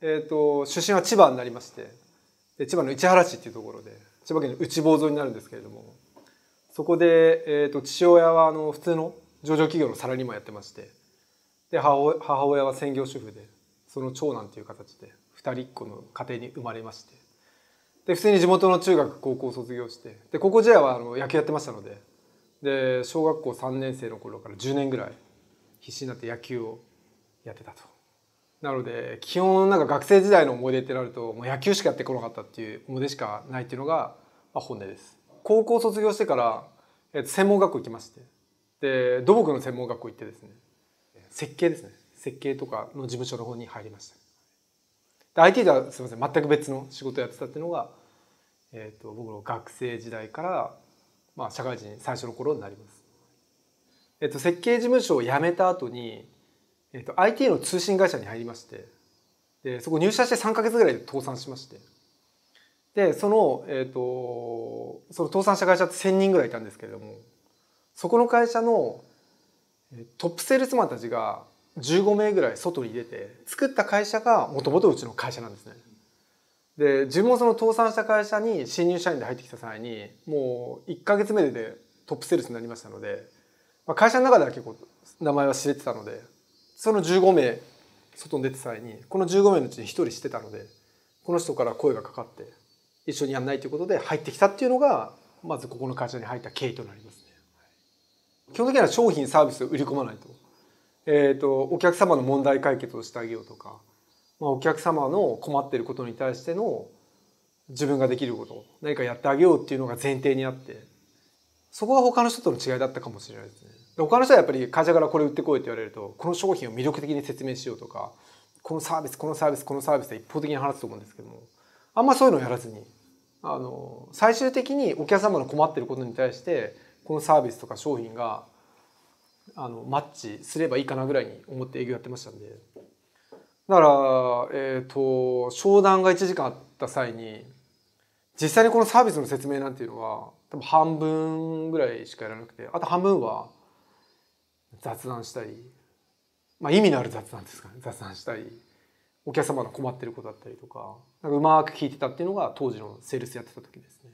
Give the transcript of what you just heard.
えーと、出身は千葉になりまして千葉の市原市っていうところで千葉県の内房沿いになるんですけれどもそこで、えーと、父親はあの普通の上場企業のサラリーマンやってましてで母親は専業主婦でその長男という形で2人っ子の家庭に生まれましてで普通に地元の中学高校を卒業してで高校時代はあの野球やってましたのでで小学校3年生の頃から10年ぐらい必死になって野球をやってたと。なので基本なんか学生時代の思い出ってなるともう野球しかやってこなかったっていう思い出しかないっていうのが、まあ、本音です。高校卒業してからえ専門学校行きましてで土木の専門学校行ってですね設計ですね設計とかの事務所の方に入りましたで IT ではすみません全く別の仕事をやってたっていうのが、えーと、僕の学生時代から、まあ、社会人最初の頃になります、えーと設計事務所を辞めた後にえーと、IT の通信会社に入りましてでそこ入社して3か月ぐらいで倒産しましてでその,、えーと、とその倒産した会社って1,000人ぐらいいたんですけれどもそこの会社のトップセールスマンたちが15名ぐらい外に出て作った会社がもともとうちの会社なんですね。で自分もその倒産した会社に新入社員で入ってきた際にもう1か月目でトップセールスになりましたので、まあ、会社の中では結構名前は知れてたのでその15名外に出て際にこの15名のうちに1人してたのでこの人から声がかかって一緒にやんないということで入ってきたっていうのがまずここの会社に入った経緯となりますね。基本的には商品サービスを売り込まないと,、えーと、とお客様の問題解決をしてあげようとか、まあ、お客様の困っていることに対しての自分ができること何かやってあげようっていうのが前提にあってそこが他の人との違いだったかもしれないですね。他の人はやっぱり会社からこれ売ってこいって言われるとこの商品を魅力的に説明しようとかこのサービスこのサービスこのサービスで一方的に話すと思うんですけどもあんまそういうのをやらずにあの最終的にお客様の困ってることに対してこのサービスとか商品があのマッチすればいいかなぐらいに思って営業やってましたんでだから、えーと商談が1時間あった際に実際にこのサービスの説明なんていうのは多分半分ぐらいしかやらなくてあと半分は雑談したり、まあ、意味のある雑談ですかね雑談したりお客様の困ってることだったりとかなんかうまく聞いてたっていうのが当時のセールスやってた時ですね。